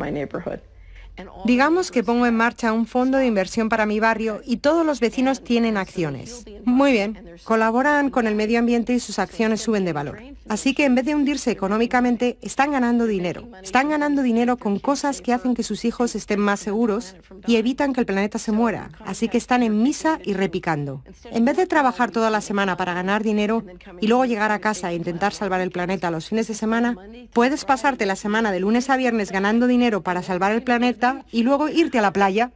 my neighborhood. Digamos que pongo en marcha un fondo de inversión para mi barrio y todos los vecinos tienen acciones. Muy bien, colaboran con el medio ambiente y sus acciones suben de valor. Así que en vez de hundirse económicamente, están ganando dinero. Están ganando dinero con cosas que hacen que sus hijos estén más seguros y evitan que el planeta se muera. Así que están en misa y repicando. En vez de trabajar toda la semana para ganar dinero y luego llegar a casa e intentar salvar el planeta los fines de semana, puedes pasarte la semana de lunes a viernes ganando dinero para salvar el planeta y luego irte a la playa.